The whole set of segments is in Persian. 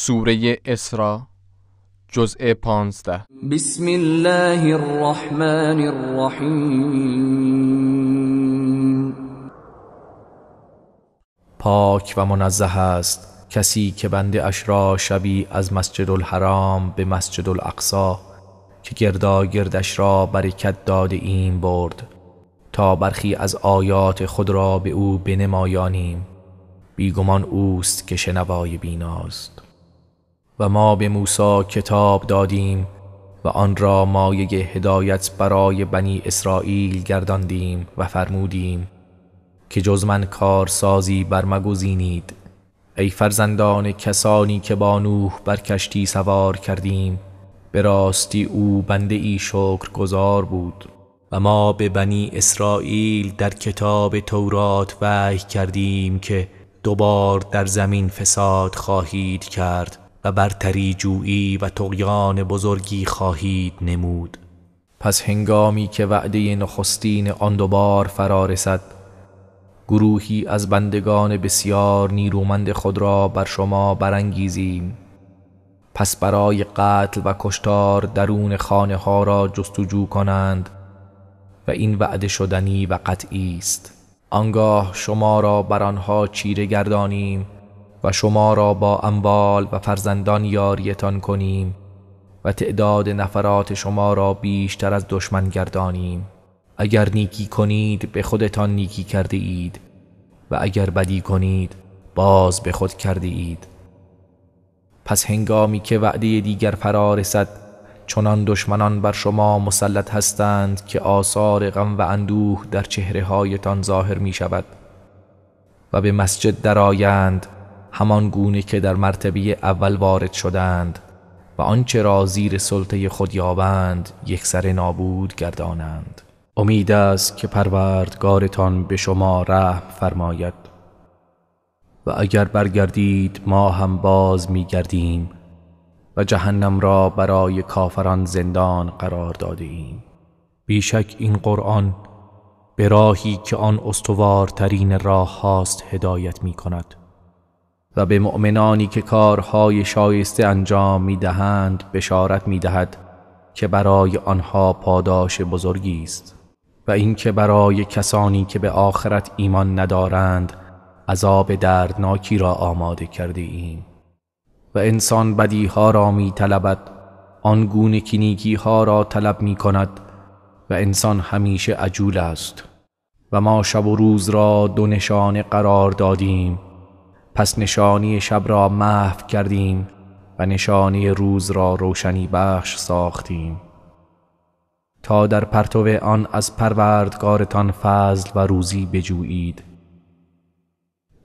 سوره اسراء جزء پانزده بسم الله الرحمن الرحیم پاک و منزه است کسی که بنده اش را شبی از مسجد الحرام به مسجد الاقصا که گردا گردش را برکت داد این برد تا برخی از آیات خود را به او بنمایانیم بیگمان اوست که شنوای بیناست و ما به موسی کتاب دادیم و آن را مایه هدایت برای بنی اسرائیل گرداندیم و فرمودیم که جز من کارسازی برمگزینید ای فرزندان کسانی که با نوح بر کشتی سوار کردیم به راستی او بنده ای شکر گذار بود و ما به بنی اسرائیل در کتاب تورات وحی کردیم که دوبار در زمین فساد خواهید کرد و برتری جویی و تقیان بزرگی خواهید نمود پس هنگامی که وعده نخستین آن دوبار فرا رسد گروهی از بندگان بسیار نیرومند خود را بر شما برانگیزیم پس برای قتل و کشتار درون خانه ها را جستجو کنند و این وعده شدنی و قطعی است آنگاه شما را بر آنها چیره گردانیم و شما را با اموال و فرزندان یاریتان کنیم و تعداد نفرات شما را بیشتر از دشمن گردانیم اگر نیکی کنید به خودتان نیکی کرده اید و اگر بدی کنید باز به خود کرده اید پس هنگامی که وعده دیگر فرا رسد چنان دشمنان بر شما مسلط هستند که آثار غم و اندوه در چهره هایتان ظاهر می شود و به مسجد درآیند همان گونه که در مرتبه اول وارد شدند و آنچه را زیر سلطه خود یابند یکسر نابود گردانند امید است که پروردگارتان به شما رحم فرماید و اگر برگردید ما هم باز میگردیم و جهنم را برای کافران زندان قرار داده ایم بیشک این قرآن به راهی که آن استوارترین راه هاست هدایت می کند و به مؤمنانی که کارهای شایسته انجام میدهند، بشارت میدهد که برای آنها پاداش بزرگی است و اینکه برای کسانی که به آخرت ایمان ندارند عذاب دردناکی را آماده کرده ایم و انسان بدیها را می طلبد آن گونه کنیگی را طلب می کند و انسان همیشه عجول است و ما شب و روز را دو نشانه قرار دادیم پس نشانی شب را محو کردیم و نشانی روز را روشنی بخش ساختیم تا در پرتو آن از پروردگارتان فضل و روزی بجویید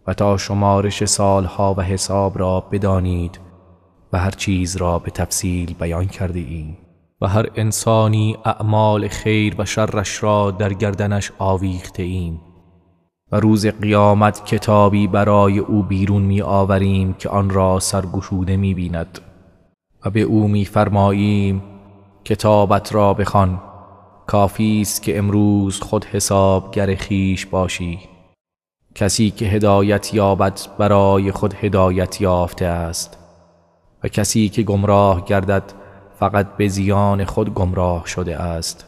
و تا شمارش سالها و حساب را بدانید و هر چیز را به تفصیل بیان کرده ایم و هر انسانی اعمال خیر و شرش را در گردنش آویخته ایم و روز قیامت کتابی برای او بیرون می آوریم که آن را سرگشوده می بیند و به او می فرماییم کتابت را بخوان کافی است که امروز خود حسابگر خیش باشی کسی که هدایت یابد برای خود هدایت یافته است و کسی که گمراه گردد فقط به زیان خود گمراه شده است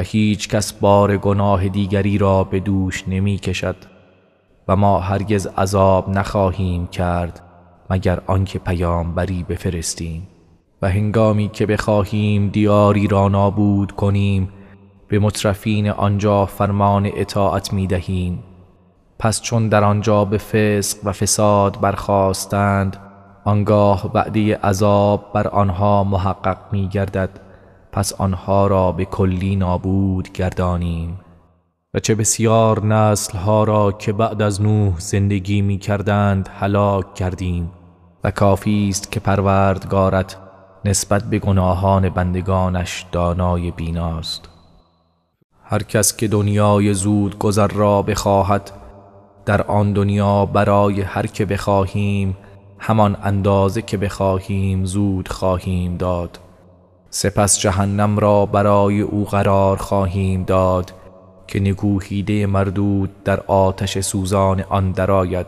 هیچ کس بار گناه دیگری را به دوش نمی کشد و ما هرگز عذاب نخواهیم کرد مگر آنکه پیامبری بفرستیم و هنگامی که بخواهیم دیاری را نابود کنیم به مطرفین آنجا فرمان اطاعت می دهیم پس چون در آنجا به فسق و فساد برخواستند آنگاه وعده عذاب بر آنها محقق می گردد پس آنها را به کلی نابود گردانیم و چه بسیار نسلها را که بعد از نوح زندگی می کردند هلاک کردیم و کافی است که پروردگارت نسبت به گناهان بندگانش دانای بیناست هر کس که دنیای زود گذر را بخواهد در آن دنیا برای هر که بخواهیم همان اندازه که بخواهیم زود خواهیم داد سپس جهنم را برای او قرار خواهیم داد که نگوهیده مردود در آتش سوزان آن درآید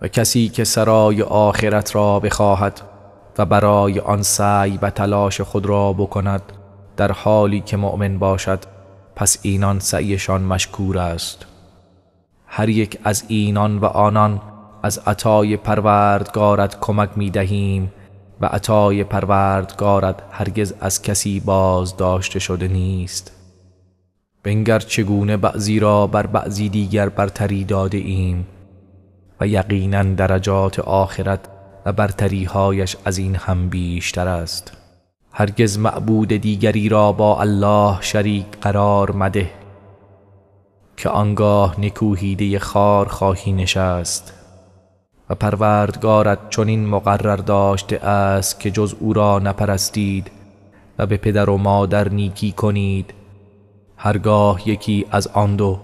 و کسی که سرای آخرت را بخواهد و برای آن سعی و تلاش خود را بکند در حالی که مؤمن باشد پس اینان سعیشان مشکور است هر یک از اینان و آنان از عطای پروردگارت کمک می دهیم و عطای پروردگارت هرگز از کسی باز داشته شده نیست بنگر چگونه بعضی را بر بعضی دیگر برتری داده ایم و یقینا درجات آخرت و برتریهایش از این هم بیشتر است هرگز معبود دیگری را با الله شریک قرار مده که آنگاه نکوهیده خار خواهی نشست و پروردگارت چنین مقرر داشته است که جز او را نپرستید و به پدر و مادر نیکی کنید هرگاه یکی از آن دو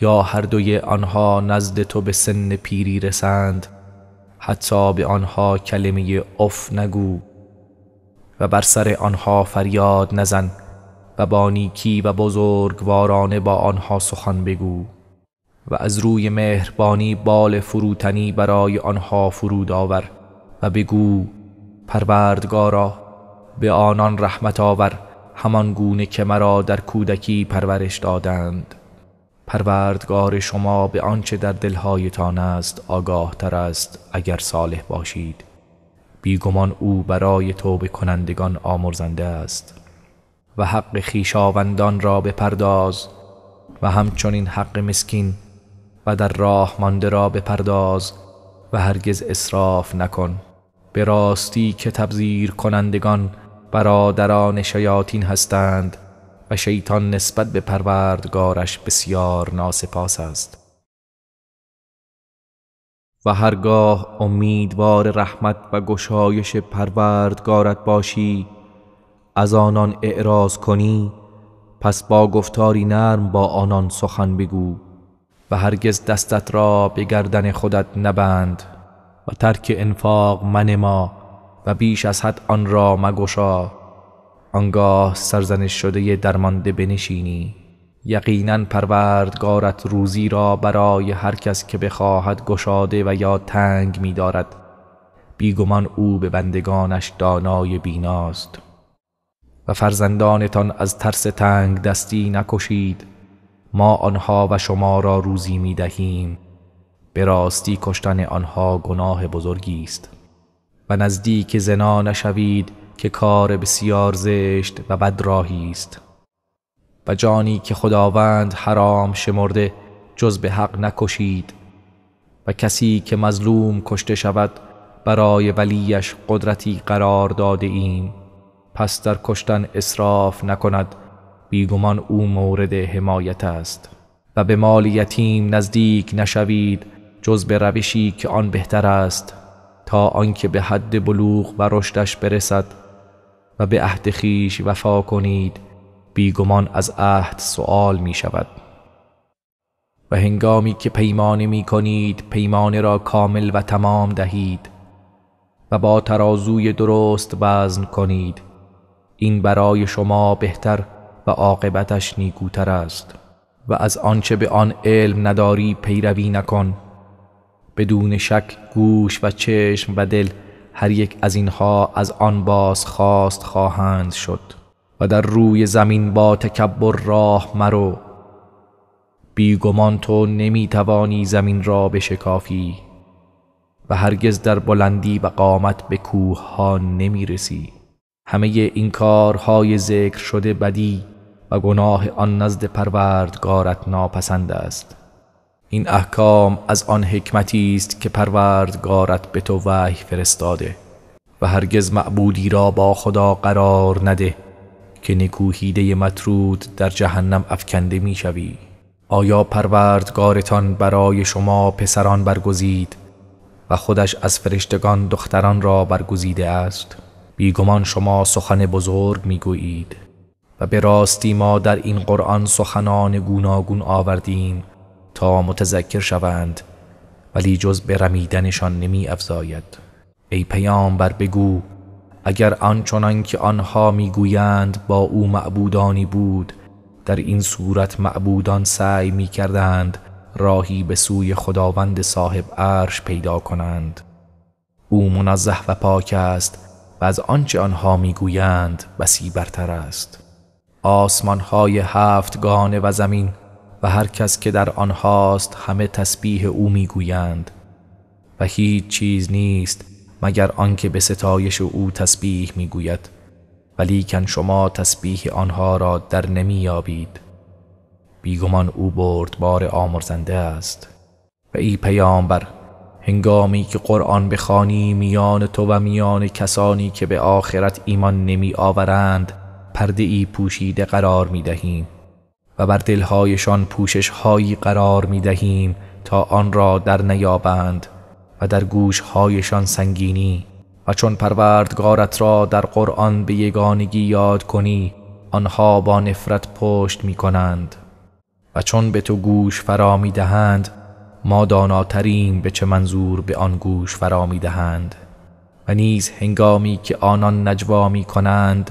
یا هر دوی آنها نزد تو به سن پیری رسند حتی به آنها کلمه اف نگو و بر سر آنها فریاد نزن و با نیکی و بزرگوارانه با آنها سخن بگو و از روی مهربانی بال فروتنی برای آنها فرود آور و بگو پروردگارا به آنان رحمت آور همان گونه که مرا در کودکی پرورش دادند پروردگار شما به آنچه در دلهایتان است آگاه تر است اگر صالح باشید بیگمان او برای توبه کنندگان آمرزنده است و حق خیشاوندان را بپرداز و همچنین حق مسکین و در راه مانده را بپرداز و هرگز اصراف نکن به راستی که تبذیر کنندگان برادران شیاطین هستند و شیطان نسبت به پروردگارش بسیار ناسپاس است و هرگاه امیدوار رحمت و گشایش پروردگارت باشی از آنان اعراض کنی پس با گفتاری نرم با آنان سخن بگو و هرگز دستت را به گردن خودت نبند و ترک انفاق من ما و بیش از حد آن را مگشا آنگاه سرزنش شده درمانده بنشینی یقینا پروردگارت روزی را برای هر کس که بخواهد گشاده و یا تنگ می دارد بیگمان او به بندگانش دانای بیناست و فرزندانتان از ترس تنگ دستی نکشید ما آنها و شما را روزی می دهیم به راستی کشتن آنها گناه بزرگی است و نزدیک زنا نشوید که کار بسیار زشت و بدراهی است و جانی که خداوند حرام شمرده جز به حق نکشید و کسی که مظلوم کشته شود برای ولیش قدرتی قرار داده ایم پس در کشتن اصراف نکند بیگمان او مورد حمایت است و به مال یتیم نزدیک نشوید جز به روشی که آن بهتر است تا آنکه به حد بلوغ و رشدش برسد و به عهد خیش وفا کنید بیگمان از عهد سوال می شود و هنگامی که پیمانه می کنید پیمانه را کامل و تمام دهید و با ترازوی درست وزن کنید این برای شما بهتر و عاقبتش نیکوتر است و از آنچه به آن علم نداری پیروی نکن بدون شک گوش و چشم و دل هر یک از اینها از آن باز خواست خواهند شد و در روی زمین با تکبر راه مرو بیگمان تو نمیتوانی زمین را بشکافی و هرگز در بلندی و قامت به کوه ها نمی رسی همه این کارهای ذکر شده بدی و گناه آن نزد پروردگارت ناپسند است این احکام از آن حکمتی است که پروردگارت به تو وحی فرستاده و هرگز معبودی را با خدا قرار نده که نکوهیده مطرود در جهنم افکنده میشوی آیا پروردگارتان برای شما پسران برگزید و خودش از فرشتگان دختران را برگزیده است بیگمان شما سخن بزرگ میگویید و به راستی ما در این قرآن سخنان گوناگون آوردیم تا متذکر شوند ولی جز به رمیدنشان نمی افزاید ای پیامبر بگو اگر آنچنان که آنها میگویند با او معبودانی بود در این صورت معبودان سعی می کردند راهی به سوی خداوند صاحب عرش پیدا کنند او منزه و پاک است و از آنچه آنها میگویند بسی برتر است هفت گانه و زمین و هر کس که در آنهاست همه تسبیح او میگویند و هیچ چیز نیست مگر آنکه به ستایش او تسبیح میگوید ولیکن شما تسبیح آنها را در نمییابید بیگمان او بردبار آمرزنده است و ای پیامبر هنگامی که قرآن بخوانی میان تو و میان کسانی که به آخرت ایمان نمی آورند پرده ای پوشیده قرار می دهیم و بر دلهایشان پوشش هایی قرار می دهیم تا آن را در نیابند و در گوشهایشان سنگینی و چون پروردگارت را در قرآن به یگانگی یاد کنی آنها با نفرت پشت می کنند و چون به تو گوش فرا می دهند ما داناترین به چه منظور به آن گوش فرا می دهند و نیز هنگامی که آنان نجوا می کنند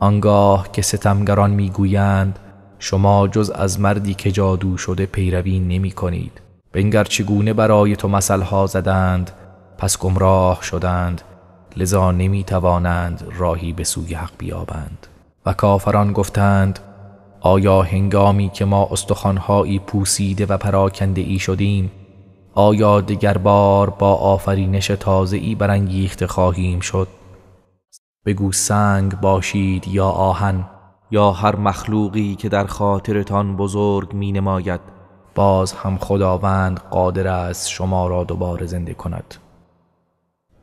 آنگاه که ستمگران میگویند شما جز از مردی که جادو شده پیروی نمی کنید بنگر چگونه برای تو ها زدند پس گمراه شدند لذا نمی توانند راهی به سوی حق بیابند و کافران گفتند آیا هنگامی که ما استخوانهایی پوسیده و پراکنده ای شدیم آیا دیگر بار با آفرینش تازه ای برانگیخته خواهیم شد بگو سنگ باشید یا آهن یا هر مخلوقی که در خاطرتان بزرگ می نماید باز هم خداوند قادر است شما را دوباره زنده کند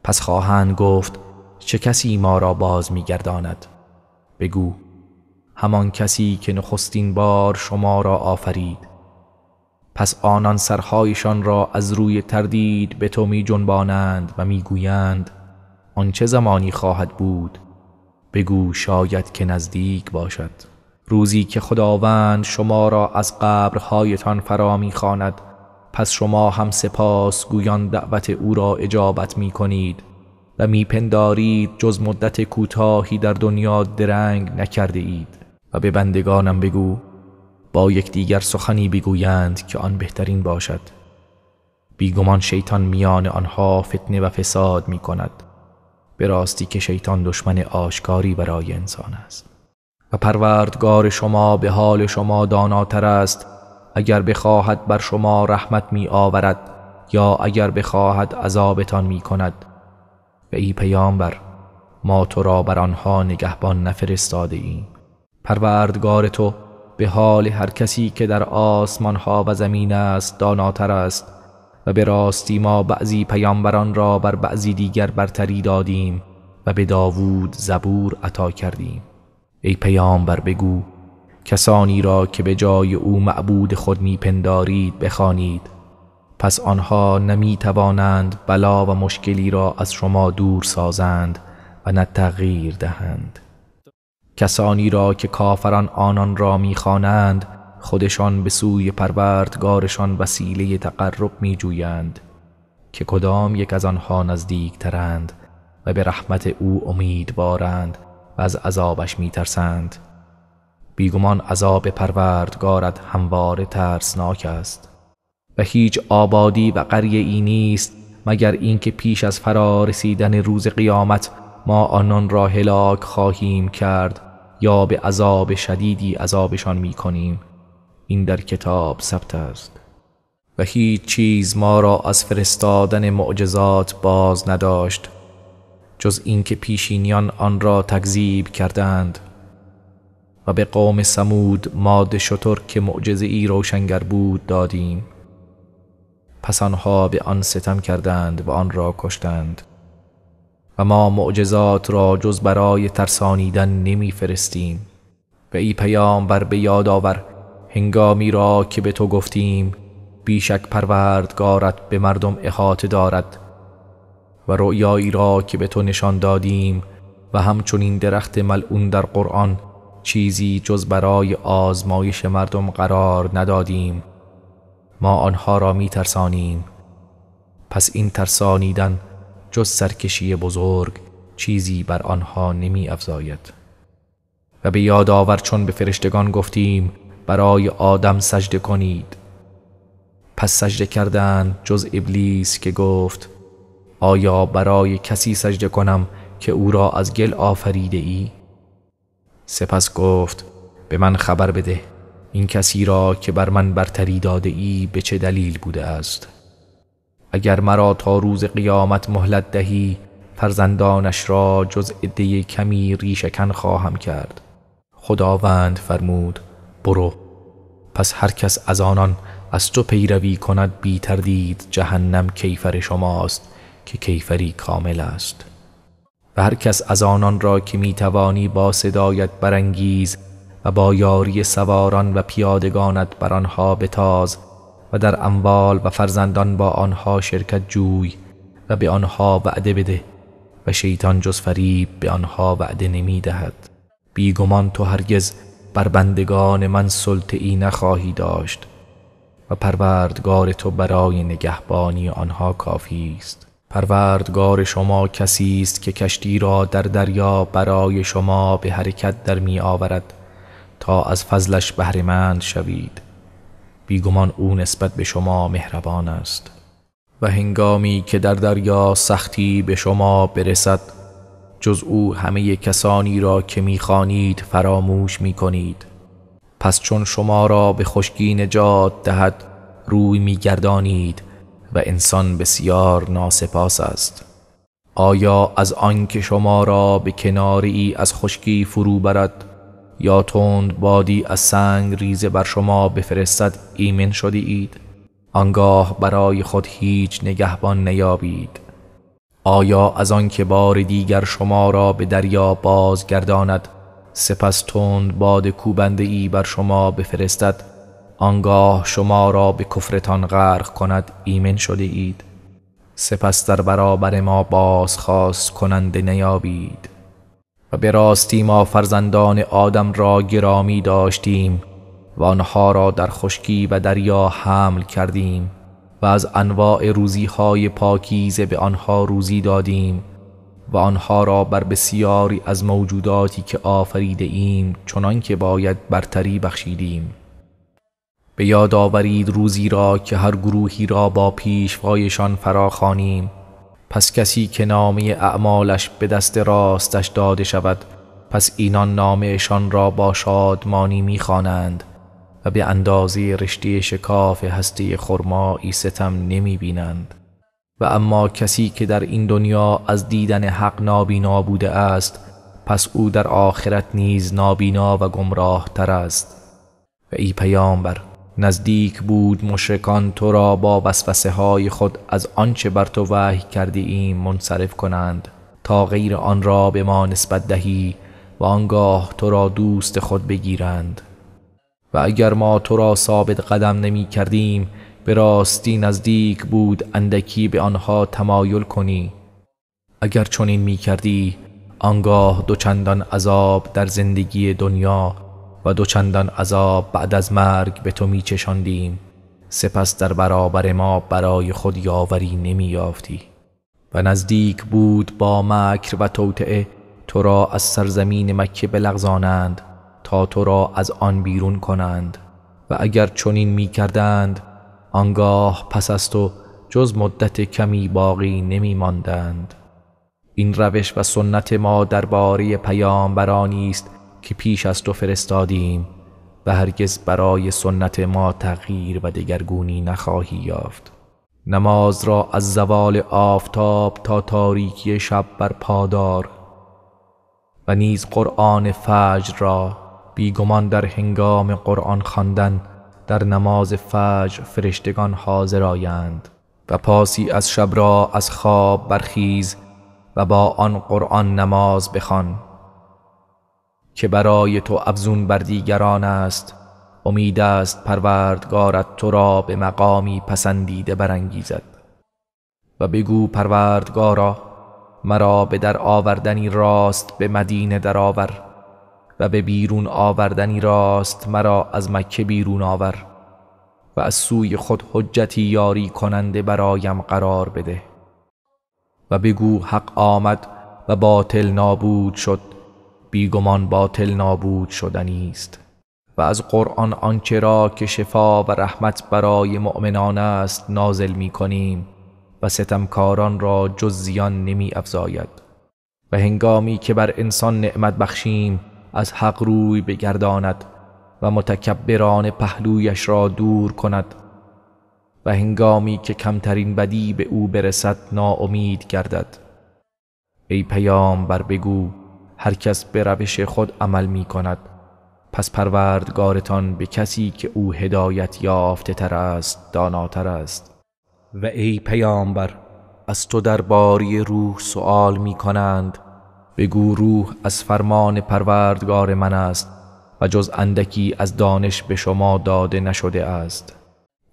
پس خواهند گفت چه کسی ما را باز می گرداند بگو همان کسی که نخستین بار شما را آفرید پس آنان سرهایشان را از روی تردید به تو می جنبانند و می گویند آنچه زمانی خواهد بود بگو شاید که نزدیک باشد روزی که خداوند شما را از قبرهایتان فرا میخواند پس شما هم سپاس گویان دعوت او را اجابت می کنید و میپندارید جز مدت کوتاهی در دنیا درنگ نکرده اید و به بندگانم بگو با یکدیگر سخنی بگویند که آن بهترین باشد بیگمان شیطان میان آنها فتنه و فساد می کند به راستی که شیطان دشمن آشکاری برای انسان است و پروردگار شما به حال شما داناتر است اگر بخواهد بر شما رحمت می آورد یا اگر بخواهد عذابتان می کند به ای پیامبر ما تو را بر آنها نگهبان نفرستاده ایم پروردگار تو به حال هر کسی که در آسمان ها و زمین است داناتر است و به راستی ما بعضی پیامبران را بر بعضی دیگر برتری دادیم و به داوود زبور عطا کردیم ای پیامبر بگو کسانی را که به جای او معبود خود میپندارید بخوانید پس آنها نمی توانند بلا و مشکلی را از شما دور سازند و نه تغییر دهند کسانی را که کافران آنان را میخوانند خودشان به سوی پروردگارشان وسیله تقرب می جویند که کدام یک از آنها نزدیک ترند و به رحمت او امیدوارند و از عذابش می ترسند بیگمان عذاب پروردگارت همواره ترسناک است و هیچ آبادی و قریه ای نیست مگر اینکه پیش از فرا رسیدن روز قیامت ما آنان را هلاک خواهیم کرد یا به عذاب شدیدی عذابشان می کنیم این در کتاب ثبت است و هیچ چیز ما را از فرستادن معجزات باز نداشت جز اینکه پیشینیان آن را تکذیب کردند و به قوم سمود ماد شتر که معجزه ای روشنگر بود دادیم پس آنها به آن ستم کردند و آن را کشتند و ما معجزات را جز برای ترسانیدن نمیفرستیم، و ای پیام بر به یاد آور هنگامی را که به تو گفتیم بیشک پروردگارت به مردم احاطه دارد و رؤیایی را که به تو نشان دادیم و همچنین درخت ملعون در قرآن چیزی جز برای آزمایش مردم قرار ندادیم ما آنها را می ترسانیم پس این ترسانیدن جز سرکشی بزرگ چیزی بر آنها نمی افزاید و به یاد آور چون به فرشتگان گفتیم برای آدم سجده کنید پس سجده کردند جز ابلیس که گفت آیا برای کسی سجده کنم که او را از گل آفریده ای؟ سپس گفت به من خبر بده این کسی را که بر من برتری داده ای به چه دلیل بوده است اگر مرا تا روز قیامت مهلت دهی فرزندانش را جز اده کمی ریشکن خواهم کرد خداوند فرمود برو پس هر کس از آنان از تو پیروی کند بی تردید جهنم کیفر شماست که کیفری کامل است و هر کس از آنان را که می توانی با صدایت برانگیز و با یاری سواران و پیادگانت بر آنها بتاز و در اموال و فرزندان با آنها شرکت جوی و به آنها وعده بده و شیطان جز فریب به آنها وعده نمی دهد بیگمان تو هرگز بر بندگان من سلطه ای نخواهی داشت و پروردگار تو برای نگهبانی آنها کافی است پروردگار شما کسی است که کشتی را در دریا برای شما به حرکت در می آورد تا از فضلش بهرهمند شوید بیگمان او نسبت به شما مهربان است و هنگامی که در دریا سختی به شما برسد جز او همه کسانی را که میخوانید فراموش میکنید پس چون شما را به خشکی نجات دهد روی میگردانید و انسان بسیار ناسپاس است آیا از آنکه شما را به کناری از خشکی فرو برد یا تند بادی از سنگ ریزه بر شما بفرستد ایمن شدید آنگاه برای خود هیچ نگهبان نیابید آیا از آن که بار دیگر شما را به دریا بازگرداند سپس تند باد کوبنده ای بر شما بفرستد آنگاه شما را به کفرتان غرق کند ایمن شده اید سپس در برابر ما بازخواست کننده نیابید و به راستی ما فرزندان آدم را گرامی داشتیم و آنها را در خشکی و دریا حمل کردیم و از انواع روزیهای پاکیزه به آنها روزی دادیم و آنها را بر بسیاری از موجوداتی که آفریده ایم چنان که باید برتری بخشیدیم به یاد آورید روزی را که هر گروهی را با پیشوایشان فراخوانیم پس کسی که نامی اعمالش به دست راستش داده شود پس اینان نامشان را با شادمانی میخوانند و به اندازه رشته شکاف هستی خرمایی ستم نمی بینند و اما کسی که در این دنیا از دیدن حق نابینا بوده است پس او در آخرت نیز نابینا و گمراه تر است و ای پیامبر نزدیک بود مشرکان تو را با وسوسه های خود از آنچه بر تو وحی کرده منصرف کنند تا غیر آن را به ما نسبت دهی و آنگاه تو را دوست خود بگیرند و اگر ما تو را ثابت قدم نمی کردیم به راستی نزدیک بود اندکی به آنها تمایل کنی اگر چنین می کردی آنگاه دوچندان عذاب در زندگی دنیا و دوچندان عذاب بعد از مرگ به تو می چشندیم. سپس در برابر ما برای خود یاوری نمی یافتی و نزدیک بود با مکر و توطعه تو را از سرزمین مکه بلغزانند تا تو را از آن بیرون کنند و اگر چنین می کردند آنگاه پس از تو جز مدت کمی باقی نمی ماندند. این روش و سنت ما درباره پیامبرانی است که پیش از تو فرستادیم و هرگز برای سنت ما تغییر و دگرگونی نخواهی یافت نماز را از زوال آفتاب تا تاریکی شب بر پادار و نیز قرآن فجر را بیگمان در هنگام قرآن خواندن در نماز فجر فرشتگان حاضر آیند و پاسی از شب را از خواب برخیز و با آن قرآن نماز بخوان که برای تو افزون بر دیگران است امید است پروردگارت تو را به مقامی پسندیده برانگیزد و بگو پروردگارا مرا به در آوردنی راست به مدینه درآور و به بیرون آوردنی راست مرا از مکه بیرون آور و از سوی خود حجتی یاری کننده برایم قرار بده و بگو حق آمد و باطل نابود شد بیگمان باطل نابود شدنی است و از قرآن آنچه را که شفا و رحمت برای مؤمنان است نازل می کنیم و ستمکاران را جز زیان نمی افزاید و هنگامی که بر انسان نعمت بخشیم از حق روی بگرداند و متکبران پهلویش را دور کند و هنگامی که کمترین بدی به او برسد ناامید گردد ای پیام بر بگو هر کس به روش خود عمل می کند پس پروردگارتان به کسی که او هدایت یافته تر است داناتر است و ای پیامبر از تو باری روح سوال می کنند بگو روح از فرمان پروردگار من است و جز اندکی از دانش به شما داده نشده است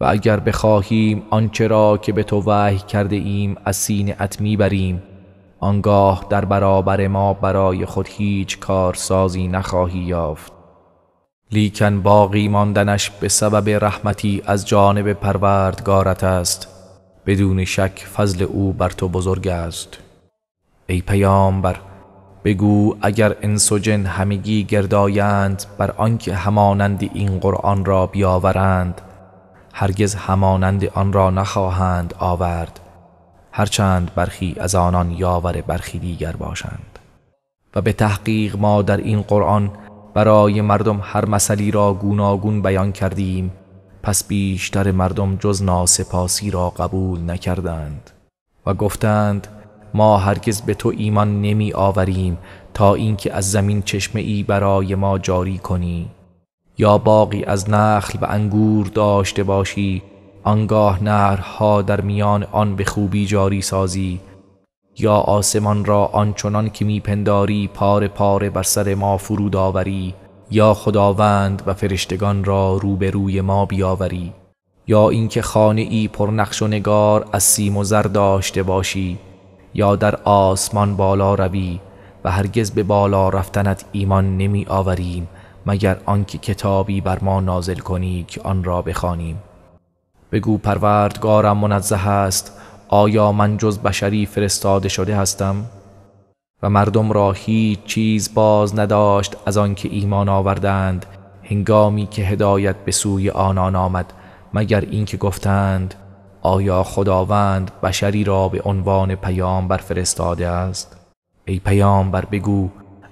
و اگر بخواهیم آنچه را که به تو وحی کرده ایم از سین اتمی بریم آنگاه در برابر ما برای خود هیچ سازی نخواهی یافت لیکن باقی ماندنش به سبب رحمتی از جانب پروردگارت است بدون شک فضل او بر تو بزرگ است ای پیامبر بگو اگر انس و جن همگی گردایند بر آنکه همانند این قرآن را بیاورند هرگز همانند آن را نخواهند آورد هرچند برخی از آنان یاور برخی دیگر باشند و به تحقیق ما در این قرآن برای مردم هر مسئله را گوناگون بیان کردیم پس بیشتر مردم جز ناسپاسی را قبول نکردند و گفتند ما هرگز به تو ایمان نمی آوریم تا اینکه از زمین چشمه ای برای ما جاری کنی یا باقی از نخل و انگور داشته باشی آنگاه نهرها در میان آن به خوبی جاری سازی یا آسمان را آنچنان که میپنداری پار پاره بر سر ما فرود آوری یا خداوند و فرشتگان را روبروی ما بیاوری یا اینکه خانه ای پرنقش و نگار از سیم و زر داشته باشی یا در آسمان بالا روی و هرگز به بالا رفتنت ایمان نمی آوریم مگر آنکه کتابی بر ما نازل کنی که آن را بخوانیم بگو پروردگارم منزه است آیا من جز بشری فرستاده شده هستم و مردم را هیچ چیز باز نداشت از آنکه ایمان آوردند هنگامی که هدایت به سوی آنان آمد مگر اینکه گفتند آیا خداوند بشری را به عنوان پیامبر فرستاده است ای پیامبر بگو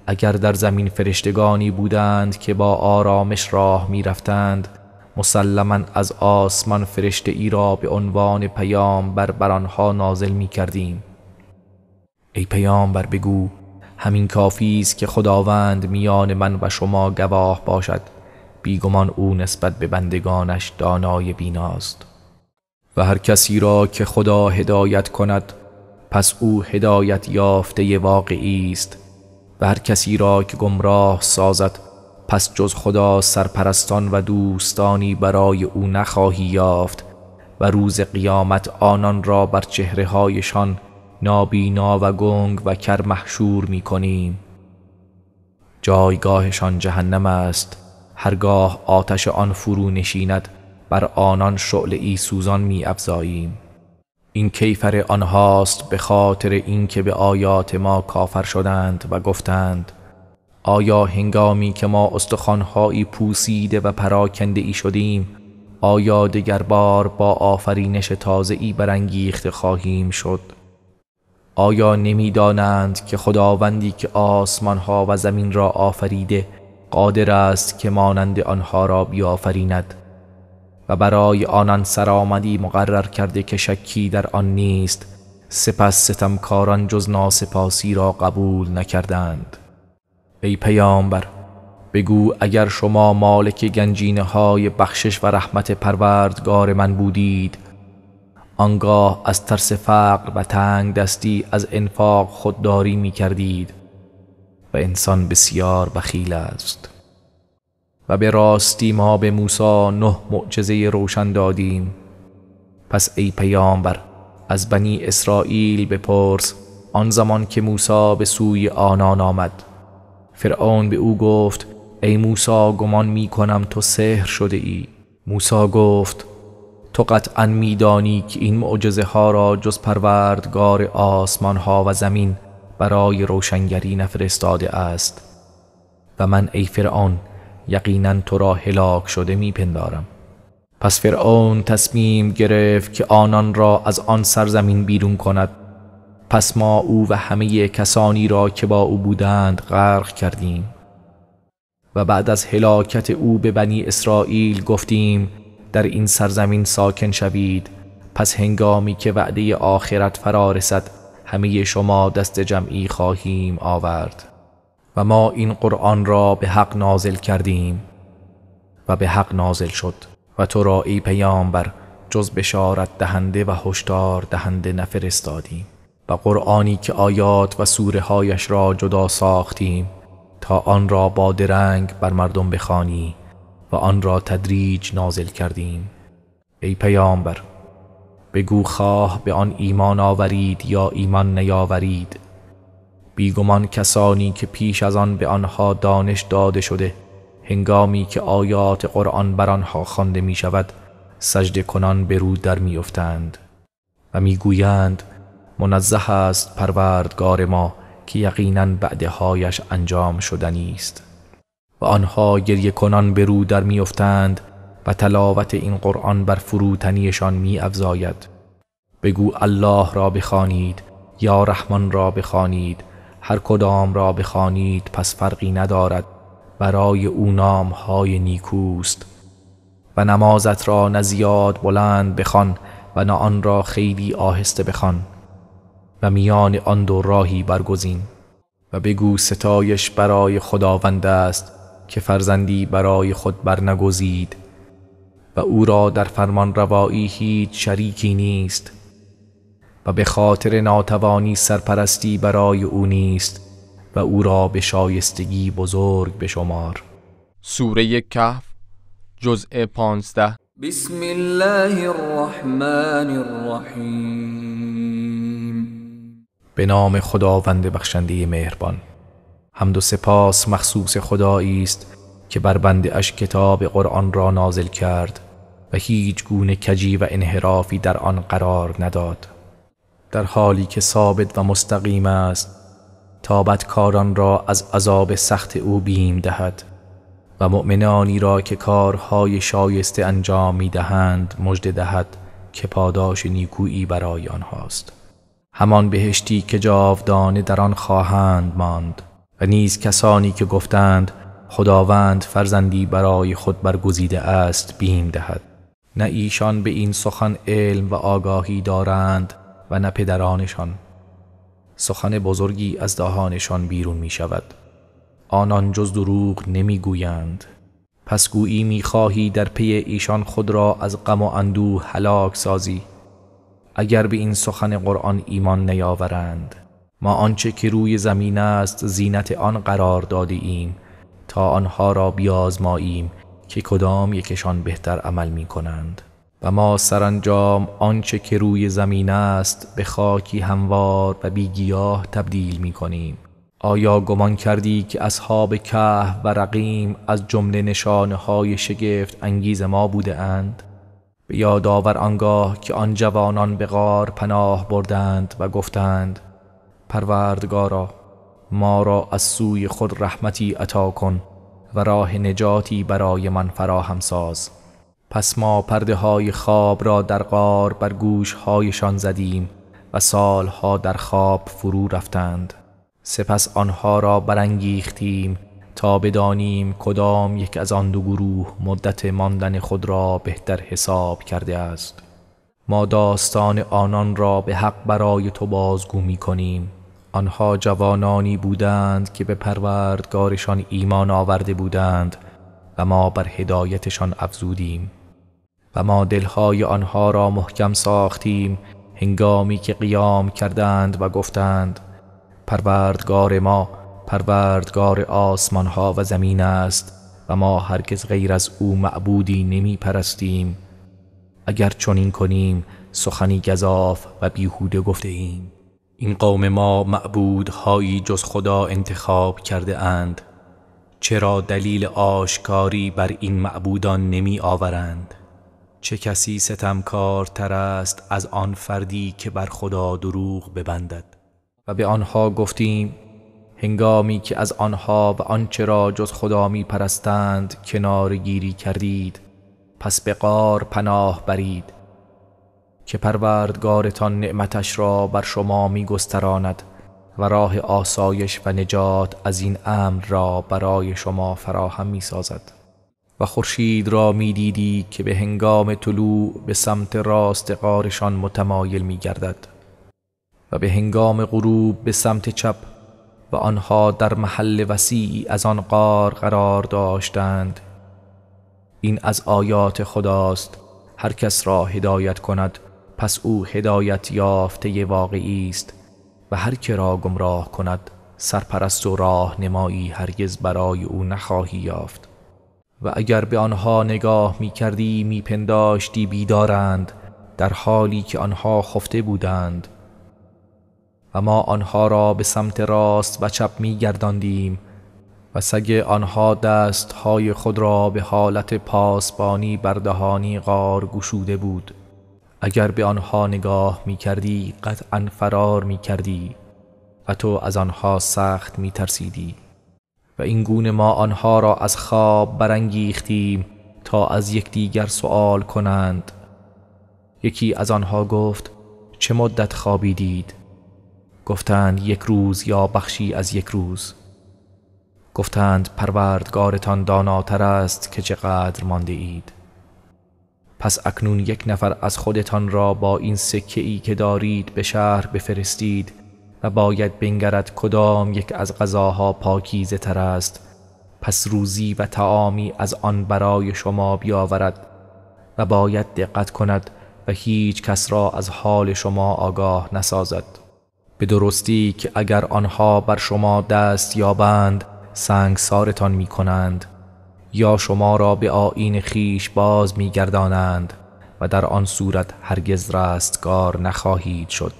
اگر در زمین فرشتگانی بودند که با آرامش راه می رفتند مسلما از آسمان فرشت ای را به عنوان پیام بر آنها نازل می کردیم ای پیامبر بگو همین کافی است که خداوند میان من و شما گواه باشد بیگمان او نسبت به بندگانش دانای بیناست و هر کسی را که خدا هدایت کند پس او هدایت یافته واقعی است و هر کسی را که گمراه سازد پس جز خدا سرپرستان و دوستانی برای او نخواهی یافت و روز قیامت آنان را بر چهره هایشان نابینا و گنگ و کر محشور می کنیم جایگاهشان جهنم است هرگاه آتش آن فرو نشیند بر آنان شعله ای سوزان می افزاییم این کیفر آنهاست به خاطر اینکه به آیات ما کافر شدند و گفتند آیا هنگامی که ما استخوانهایی پوسیده و پراکنده ای شدیم آیا دیگر بار با آفرینش تازه ای برانگیخته خواهیم شد آیا نمیدانند که خداوندی که آسمانها و زمین را آفریده قادر است که مانند آنها را بیافریند برای آنان سرآمدی مقرر کرده که شکی در آن نیست سپس ستمکاران جز ناسپاسی را قبول نکردند ای پیامبر بگو اگر شما مالک گنجینه های بخشش و رحمت پروردگار من بودید آنگاه از ترس فقر و تنگ دستی از انفاق خودداری می کردید و انسان بسیار بخیل است و به راستی ما به موسی نه معجزه روشن دادیم پس ای پیامبر از بنی اسرائیل بپرس آن زمان که موسی به سوی آنان آمد فرعون به او گفت ای موسی گمان می کنم تو سحر شده ای موسی گفت تو قطعا میدانی که این معجزه ها را جز پروردگار آسمان ها و زمین برای روشنگری نفرستاده است و من ای فرعون یقینا تو را هلاک شده میپندارم پس فرعون تصمیم گرفت که آنان را از آن سرزمین بیرون کند پس ما او و همه کسانی را که با او بودند غرق کردیم و بعد از هلاکت او به بنی اسرائیل گفتیم در این سرزمین ساکن شوید پس هنگامی که وعده آخرت فرا رسد همه شما دست جمعی خواهیم آورد و ما این قرآن را به حق نازل کردیم و به حق نازل شد و تو را ای پیامبر جز بشارت دهنده و هشدار دهنده نفرستادیم و قرآنی که آیات و سوره هایش را جدا ساختیم تا آن را با درنگ بر مردم بخوانی و آن را تدریج نازل کردیم ای پیامبر بگو خواه به آن ایمان آورید یا ایمان نیاورید بیگمان کسانی که پیش از آن به آنها دانش داده شده هنگامی که آیات قرآن بر آنها خوانده می شود سجد کنان به رو در می افتند و می گویند منزه است پروردگار ما که یقینا بعدهایش انجام شدنی است و آنها گریه کنان به رو در می افتند و تلاوت این قرآن بر فروتنیشان می افزاید بگو الله را بخوانید یا رحمان را بخوانید هر کدام را بخوانید پس فرقی ندارد برای او نام های نیکوست و نمازت را نزیاد بلند بخوان و نه آن را خیلی آهسته بخوان و میان آن دو راهی برگزین و بگو ستایش برای خداوند است که فرزندی برای خود برنگزید و او را در فرمان روایی هیچ شریکی نیست و به خاطر ناتوانی سرپرستی برای او نیست و او را به شایستگی بزرگ به شمار سوره کهف جزء پانزده بسم الله الرحمن الرحیم به نام خداوند بخشنده مهربان حمد و سپاس مخصوص خدایی است که بر بنده اش کتاب قرآن را نازل کرد و هیچ گونه کجی و انحرافی در آن قرار نداد در حالی که ثابت و مستقیم است کاران را از عذاب سخت او بیم دهد و مؤمنانی را که کارهای شایسته انجام می دهند مجد دهد که پاداش نیکویی برای آنهاست همان بهشتی که جاودانه در آن خواهند ماند و نیز کسانی که گفتند خداوند فرزندی برای خود برگزیده است بیم دهد نه ایشان به این سخن علم و آگاهی دارند و نه پدرانشان سخن بزرگی از دهانشان بیرون می شود آنان جز دروغ نمی گویند پس گویی می خواهی در پی ایشان خود را از غم و اندوه هلاک سازی اگر به این سخن قرآن ایمان نیاورند ما آنچه که روی زمین است زینت آن قرار داده ایم تا آنها را بیازماییم که کدام یکشان بهتر عمل می کنند و ما سرانجام آنچه که روی زمین است به خاکی هموار و بیگیاه تبدیل می کنیم آیا گمان کردی که اصحاب که و رقیم از جمله نشانه های شگفت انگیز ما بوده اند؟ به یاد آور آنگاه که آن جوانان به غار پناه بردند و گفتند پروردگارا ما را از سوی خود رحمتی عطا کن و راه نجاتی برای من فراهم ساز پس ما پرده های خواب را در غار بر گوش هایشان زدیم و سالها در خواب فرو رفتند سپس آنها را برانگیختیم تا بدانیم کدام یک از آن دو گروه مدت ماندن خود را بهتر حساب کرده است ما داستان آنان را به حق برای تو بازگو می کنیم آنها جوانانی بودند که به پروردگارشان ایمان آورده بودند و ما بر هدایتشان افزودیم و ما دلهای آنها را محکم ساختیم هنگامی که قیام کردند و گفتند پروردگار ما پروردگار آسمانها و زمین است و ما هرگز غیر از او معبودی نمی پرستیم اگر چنین کنیم سخنی گذاف و بیهوده گفته ایم این قوم ما معبودهایی جز خدا انتخاب کرده اند چرا دلیل آشکاری بر این معبودان نمی آورند؟ چه کسی تر است از آن فردی که بر خدا دروغ ببندد و به آنها گفتیم هنگامی که از آنها و آنچه را جز خدا می پرستند کنار گیری کردید پس به قار پناه برید که پروردگارتان نعمتش را بر شما می گستراند و راه آسایش و نجات از این امر را برای شما فراهم می سازد و خورشید را میدیدی که به هنگام طلوع به سمت راست قارشان متمایل می گردد و به هنگام غروب به سمت چپ و آنها در محل وسیعی از آن قار قرار داشتند این از آیات خداست هر کس را هدایت کند پس او هدایت یافته واقعی است و هر که را گمراه کند سرپرست و راه نمایی هرگز برای او نخواهی یافت و اگر به آنها نگاه می کردی می پنداشتی بیدارند در حالی که آنها خفته بودند و ما آنها را به سمت راست و چپ می گرداندیم و سگ آنها های خود را به حالت پاسبانی بردهانی غار گشوده بود اگر به آنها نگاه می کردی قطعا فرار می کردی و تو از آنها سخت می ترسیدی و این گونه ما آنها را از خواب برانگیختیم تا از یکدیگر سوال کنند یکی از آنها گفت چه مدت خوابیدید گفتند یک روز یا بخشی از یک روز گفتند پروردگارتان داناتر است که چقدر مانده اید پس اکنون یک نفر از خودتان را با این سکه ای که دارید به شهر بفرستید و باید بنگرد کدام یک از غذاها پاکیزه تر است پس روزی و تعامی از آن برای شما بیاورد و باید دقت کند و هیچ کس را از حال شما آگاه نسازد به درستی که اگر آنها بر شما دست یابند سنگسارتان می کنند یا شما را به آین خیش باز می گردانند و در آن صورت هرگز رستگار نخواهید شد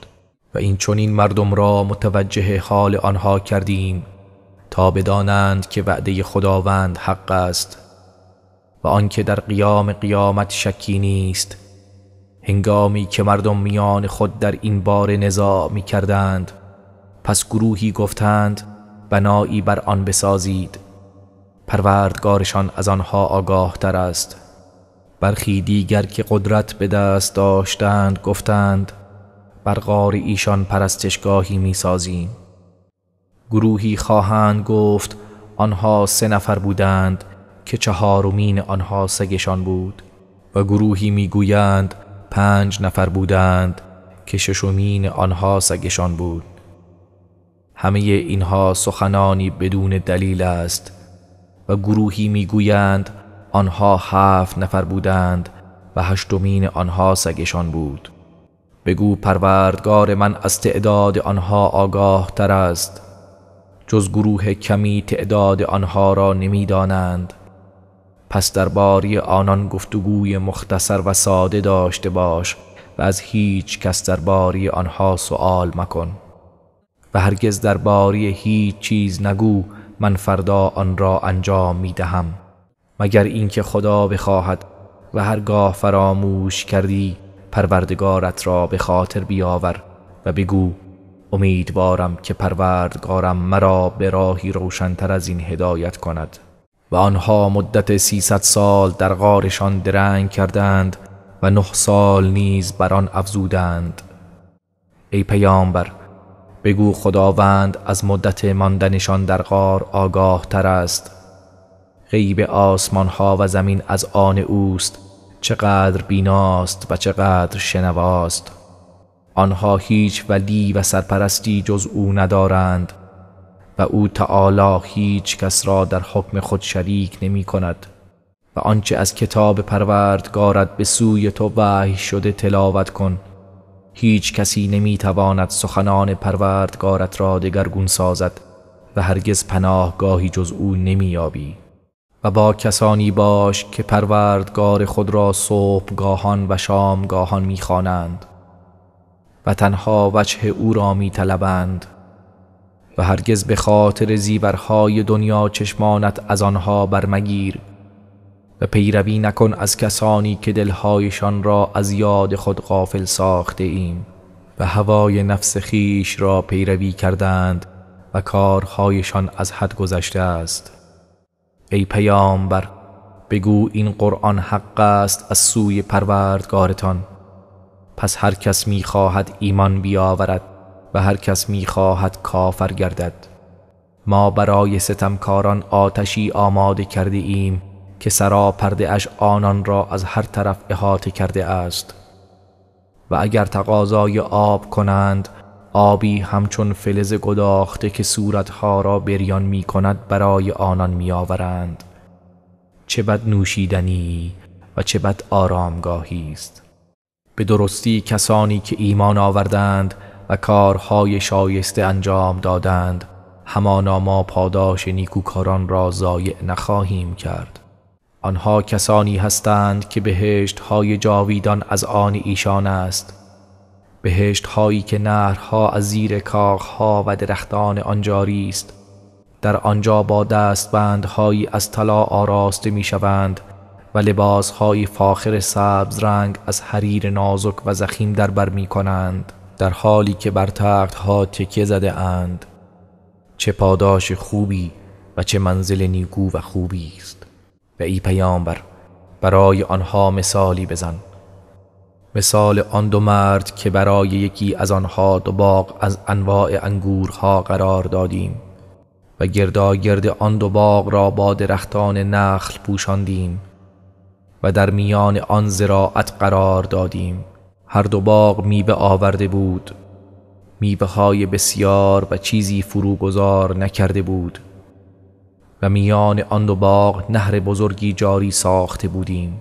و این چنین مردم را متوجه حال آنها کردیم تا بدانند که وعده خداوند حق است و آنکه در قیام قیامت شکی نیست هنگامی که مردم میان خود در این بار نزاع می کردند پس گروهی گفتند بنایی بر آن بسازید پروردگارشان از آنها آگاه تر است برخی دیگر که قدرت به دست داشتند گفتند بر غار ایشان پرستشگاهی میسازیم. گروهی خواهند گفت آنها سه نفر بودند که چهارمین آنها سگشان بود و گروهی میگویند پنج نفر بودند که ششمین آنها سگشان بود همه اینها سخنانی بدون دلیل است و گروهی میگویند آنها هفت نفر بودند و هشتمین آنها سگشان بود بگو پروردگار من از تعداد آنها آگاه تر است جز گروه کمی تعداد آنها را نمیدانند پس در باری آنان گفتگوی مختصر و ساده داشته باش و از هیچ کس درباری آنها سوال مکن و هرگز درباری هیچ چیز نگو من فردا آن را انجام می دهم مگر اینکه خدا بخواهد و هرگاه فراموش کردی پروردگارت را به خاطر بیاور و بگو امیدوارم که پروردگارم مرا به راهی روشنتر از این هدایت کند و آنها مدت 300 سال در غارشان درنگ کردند و نه سال نیز بر آن افزودند ای پیامبر بگو خداوند از مدت ماندنشان در غار آگاه تر است غیب آسمان ها و زمین از آن اوست چقدر بیناست و چقدر شنواست آنها هیچ ولی و سرپرستی جز او ندارند و او تعالی هیچ کس را در حکم خود شریک نمی کند و آنچه از کتاب پروردگارت به سوی تو وحی شده تلاوت کن هیچ کسی نمی تواند سخنان پروردگارت را دگرگون سازد و هرگز پناهگاهی جز او نمی و با کسانی باش که پروردگار خود را گاهان و شامگاهان میخوانند و تنها وجه او را میطلبند و هرگز به خاطر زیورهای دنیا چشمانت از آنها برمگیر و پیروی نکن از کسانی که دلهایشان را از یاد خود غافل ساخته ایم و هوای نفس خیش را پیروی کردند و کارهایشان از حد گذشته است ای پیامبر بگو این قرآن حق است از سوی پروردگارتان پس هر کس میخواهد ایمان بیاورد و هر کس میخواهد کافر گردد ما برای ستمکاران آتشی آماده کرده ایم که سرا پرده اش آنان را از هر طرف احاطه کرده است و اگر تقاضای آب کنند آبی همچون فلز گداخته که صورتها را بریان می کند برای آنان می آورند. چه بد نوشیدنی و چه بد آرامگاهی است. به درستی کسانی که ایمان آوردند و کارهای شایسته انجام دادند همانا ما پاداش نیکوکاران را ضایع نخواهیم کرد. آنها کسانی هستند که بهشت های جاویدان از آن ایشان است بهشت هایی که نهرها از زیر ها و درختان آنجاری است در آنجا با دستبندهایی از طلا آراسته می شوند و لباسهای فاخر سبز رنگ از حریر نازک و زخیم در بر می کنند در حالی که بر تخت ها تکیه زده اند چه پاداش خوبی و چه منزل نیکو و خوبی است و ای پیامبر برای آنها مثالی بزن مثال آن دو مرد که برای یکی از آنها دو باغ از انواع انگورها قرار دادیم و گردا گرد آن دو باغ را با درختان نخل پوشاندیم و در میان آن زراعت قرار دادیم هر دو باغ میوه آورده بود میوه های بسیار و چیزی فروگذار نکرده بود و میان آن دو باغ نهر بزرگی جاری ساخته بودیم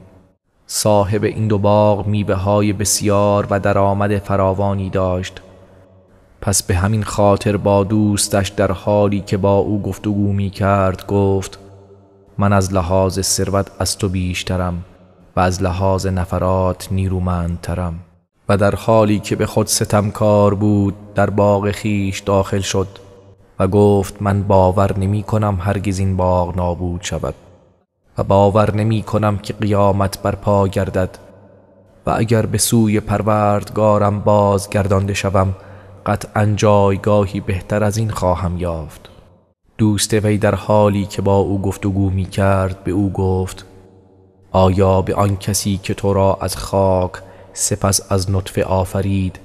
صاحب این دو باغ میبه های بسیار و درآمد فراوانی داشت پس به همین خاطر با دوستش در حالی که با او گفتگو می کرد گفت من از لحاظ ثروت از تو بیشترم و از لحاظ نفرات نیرومندترم و در حالی که به خود ستمکار بود در باغ خیش داخل شد و گفت من باور نمی کنم هرگز این باغ نابود شود و باور نمی کنم که قیامت برپا گردد و اگر به سوی پروردگارم بازگردانده شوم قطعا جایگاهی بهتر از این خواهم یافت دوست وی در حالی که با او گفتگو می کرد به او گفت آیا به آن کسی که تو را از خاک سپس از نطفه آفرید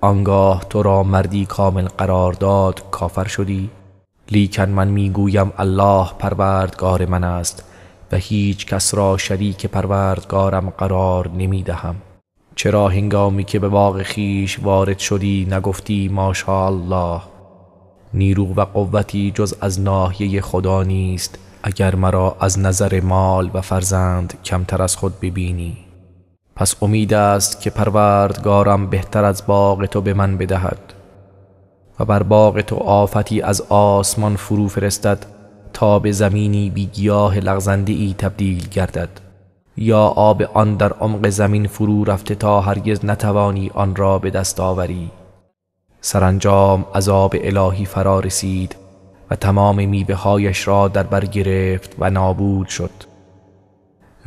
آنگاه تو را مردی کامل قرار داد کافر شدی لیکن من میگویم الله پروردگار من است و هیچ کس را شریک پروردگارم قرار نمی دهم چرا هنگامی که به باغ خیش وارد شدی نگفتی ماشاءالله نیرو و قوتی جز از ناحیه خدا نیست اگر مرا از نظر مال و فرزند کمتر از خود ببینی پس امید است که پروردگارم بهتر از باغ تو به من بدهد و بر باغ تو آفتی از آسمان فرو فرستد تا به زمینی بیگیاه لغزنده ای تبدیل گردد یا آب آن در عمق زمین فرو رفته تا هرگز نتوانی آن را به دست آوری سرانجام عذاب الهی فرا رسید و تمام میبه هایش را در بر گرفت و نابود شد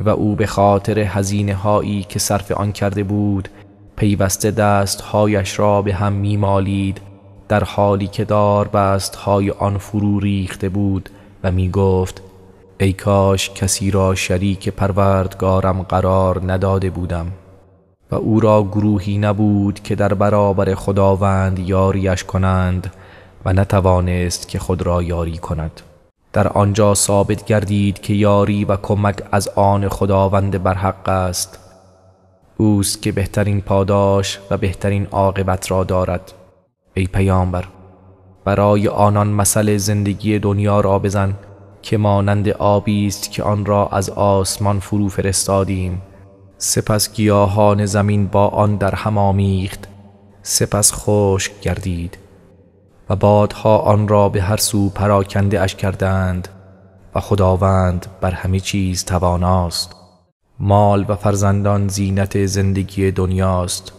و او به خاطر هزینه هایی که صرف آن کرده بود پیوسته دست هایش را به هم میمالید در حالی که دار بست های آن فرو ریخته بود و می گفت ای کاش کسی را شریک پروردگارم قرار نداده بودم و او را گروهی نبود که در برابر خداوند یاریش کنند و نتوانست که خود را یاری کند در آنجا ثابت گردید که یاری و کمک از آن خداوند برحق است اوست که بهترین پاداش و بهترین عاقبت را دارد ای پیامبر برای آنان مثل زندگی دنیا را بزن که مانند آبی است که آن را از آسمان فرو فرستادیم سپس گیاهان زمین با آن در هم آمیخت سپس خشک گردید و بادها آن را به هر سو پراکنده اش کردند و خداوند بر همه چیز تواناست مال و فرزندان زینت زندگی دنیاست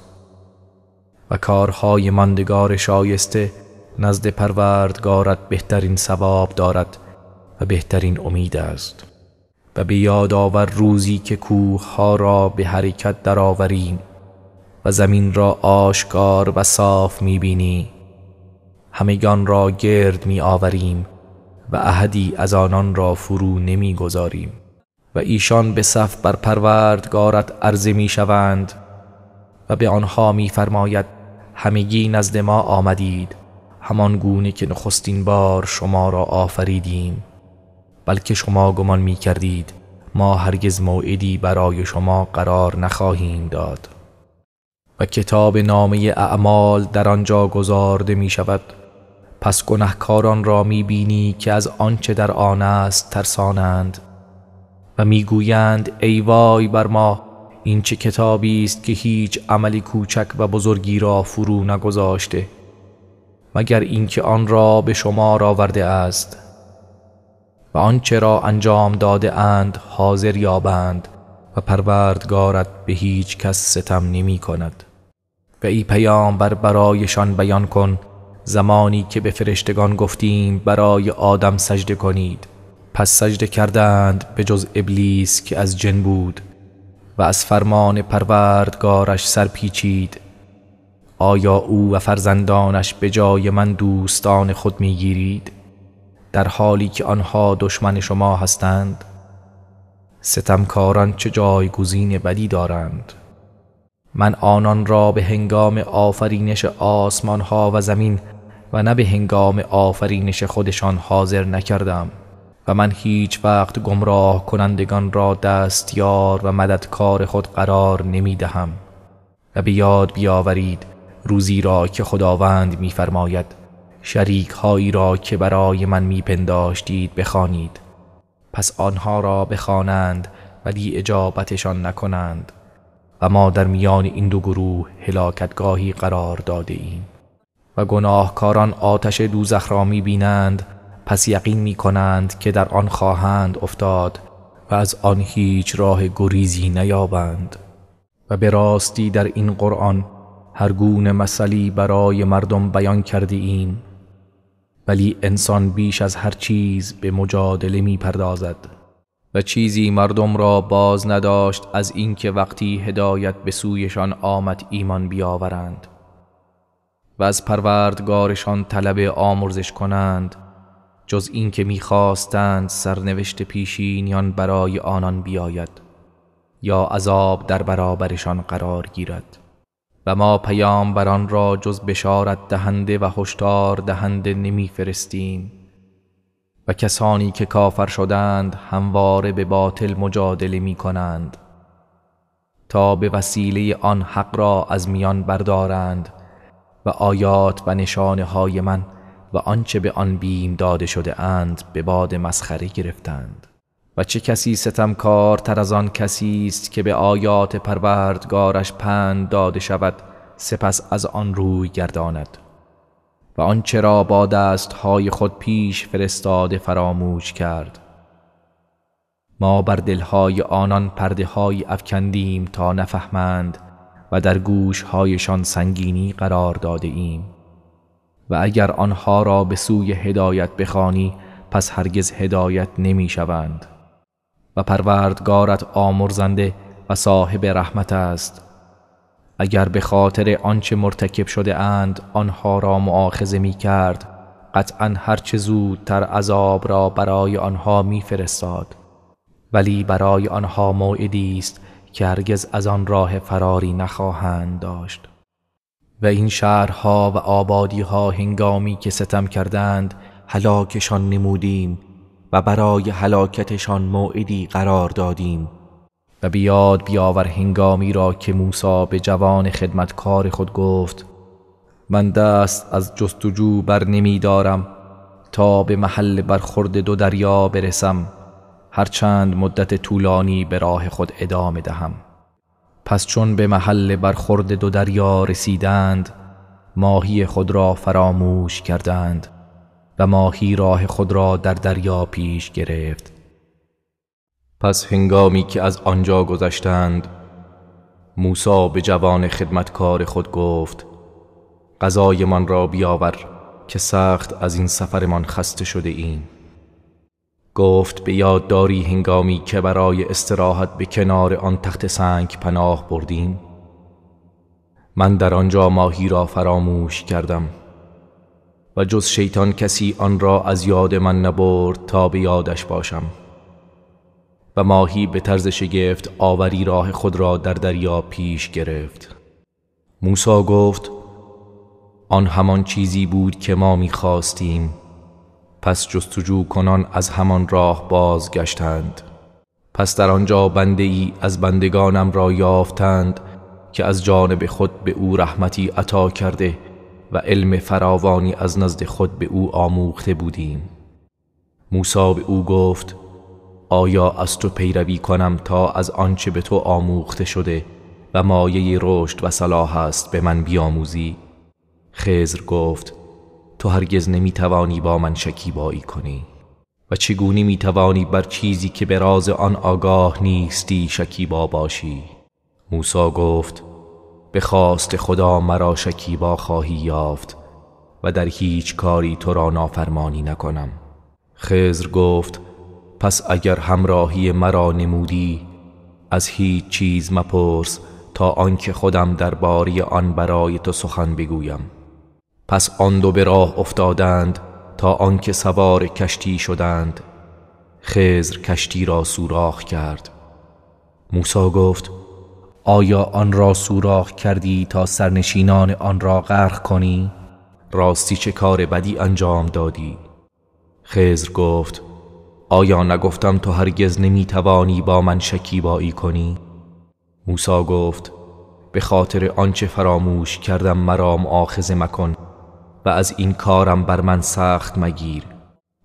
و کارهای ماندگار شایسته نزد پروردگارت بهترین ثواب دارد و بهترین امید است و به یاد آور روزی که کوه ها را به حرکت درآوریم و زمین را آشکار و صاف میبینی همگان را گرد می آوریم و اهدی از آنان را فرو نمیگذاریم و ایشان به صف بر پروردگارت عرضه می شوند و به آنها میفرماید همگی نزد ما آمدید همان گونه که نخستین بار شما را آفریدیم بلکه شما گمان می کردید ما هرگز موعدی برای شما قرار نخواهیم داد و کتاب نامه اعمال در آنجا گذارده می شود پس گنهکاران را می بینی که از آنچه در آن است ترسانند و میگویند ای وای بر ما این چه کتابی است که هیچ عملی کوچک و بزرگی را فرو نگذاشته مگر اینکه آن را به شما آورده است و آنچه را انجام داده اند حاضر یابند و پروردگارت به هیچ کس ستم نمی کند و ای بر برایشان بیان کن زمانی که به فرشتگان گفتیم برای آدم سجده کنید پس سجده کردند به جز ابلیس که از جن بود و از فرمان پروردگارش سرپیچید آیا او و فرزندانش به جای من دوستان خود میگیرید در حالی که آنها دشمن شما هستند ستمکاران چه جایگزین بدی دارند من آنان را به هنگام آفرینش آسمان ها و زمین و نه به هنگام آفرینش خودشان حاضر نکردم و من هیچ وقت گمراه کنندگان را دستیار و مددکار خود قرار نمی دهم و به یاد بیاورید روزی را که خداوند میفرماید شریک هایی را که برای من میپنداشتید بخوانید پس آنها را بخوانند ولی اجابتشان نکنند و ما در میان این دو گروه هلاکتگاهی قرار داده ایم و گناهکاران آتش دوزخ را میبینند پس یقین میکنند که در آن خواهند افتاد و از آن هیچ راه گریزی نیابند و به راستی در این قرآن هر گونه مثلی برای مردم بیان کرده این ولی انسان بیش از هر چیز به مجادله می پردازد و چیزی مردم را باز نداشت از اینکه وقتی هدایت به سویشان آمد ایمان بیاورند و از پروردگارشان طلب آمرزش کنند جز اینکه میخواستند سرنوشت پیشینیان برای آنان بیاید یا عذاب در برابرشان قرار گیرد و ما پیام بران را جز بشارت دهنده و هشدار دهنده نمیفرستیم و کسانی که کافر شدند همواره به باطل مجادله می کنند تا به وسیله آن حق را از میان بردارند و آیات و نشانه های من و آنچه به آن بیم داده شده اند به باد مسخره گرفتند و چه کسی ستمکار تر از آن کسی است که به آیات پروردگارش پند داده شود سپس از آن روی گرداند و آنچه را با دستهای خود پیش فرستاده فراموش کرد ما بر دلهای آنان پرده های افکندیم تا نفهمند و در هایشان سنگینی قرار داده ایم و اگر آنها را به سوی هدایت بخوانی پس هرگز هدایت نمی شوند. و پروردگارت آمرزنده و صاحب رحمت است اگر به خاطر آنچه مرتکب شده اند آنها را معاخزه می کرد قطعا هرچه زودتر عذاب را برای آنها میفرستاد ولی برای آنها موعدی است که هرگز از آن راه فراری نخواهند داشت و این شهرها و آبادیها هنگامی که ستم کردند هلاکشان نمودیم و برای هلاکتشان موعدی قرار دادیم و بیاد بیاور هنگامی را که موسی به جوان خدمتکار خود گفت من دست از جستجو بر نمی دارم تا به محل برخورد دو دریا برسم هرچند مدت طولانی به راه خود ادامه دهم پس چون به محل برخورد دو دریا رسیدند ماهی خود را فراموش کردند و ماهی راه خود را در دریا پیش گرفت پس هنگامی که از آنجا گذشتند موسا به جوان خدمتکار خود گفت غذایمان من را بیاور که سخت از این سفرمان خسته شده این گفت به یاد داری هنگامی که برای استراحت به کنار آن تخت سنگ پناه بردیم من در آنجا ماهی را فراموش کردم و جز شیطان کسی آن را از یاد من نبرد تا به یادش باشم و ماهی به طرز شگفت آوری راه خود را در دریا پیش گرفت موسا گفت آن همان چیزی بود که ما میخواستیم پس جستجو کنان از همان راه بازگشتند پس در آنجا بنده ای از بندگانم را یافتند که از جانب خود به او رحمتی عطا کرده و علم فراوانی از نزد خود به او آموخته بودیم موسی به او گفت آیا از تو پیروی کنم تا از آنچه به تو آموخته شده و مایه رشد و صلاح است به من بیاموزی خزر گفت تو هرگز نمیتوانی با من شکیبایی کنی و چگونه میتوانی بر چیزی که به راز آن آگاه نیستی شکیبا باشی موسی گفت به خواست خدا مرا شکیبا خواهی یافت و در هیچ کاری تو را نافرمانی نکنم خزر گفت پس اگر همراهی مرا نمودی از هیچ چیز مپرس تا آنکه خودم باری آن برای تو سخن بگویم پس آن دو به راه افتادند تا آنکه سوار کشتی شدند خزر کشتی را سوراخ کرد موسی گفت آیا آن را سوراخ کردی تا سرنشینان آن را غرق کنی؟ راستی چه کار بدی انجام دادی؟ خزر گفت آیا نگفتم تو هرگز نمی توانی با من شکیبایی کنی؟ موسا گفت به خاطر آنچه فراموش کردم مرا معاخذ مکن و از این کارم بر من سخت مگیر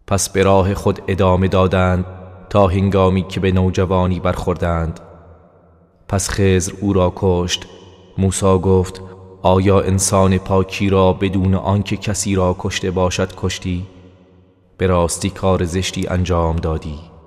پس به راه خود ادامه دادند تا هنگامی که به نوجوانی برخوردند پس خزر او را کشت موسا گفت آیا انسان پاکی را بدون آنکه کسی را کشته باشد کشتی؟ به راستی کار زشتی انجام دادی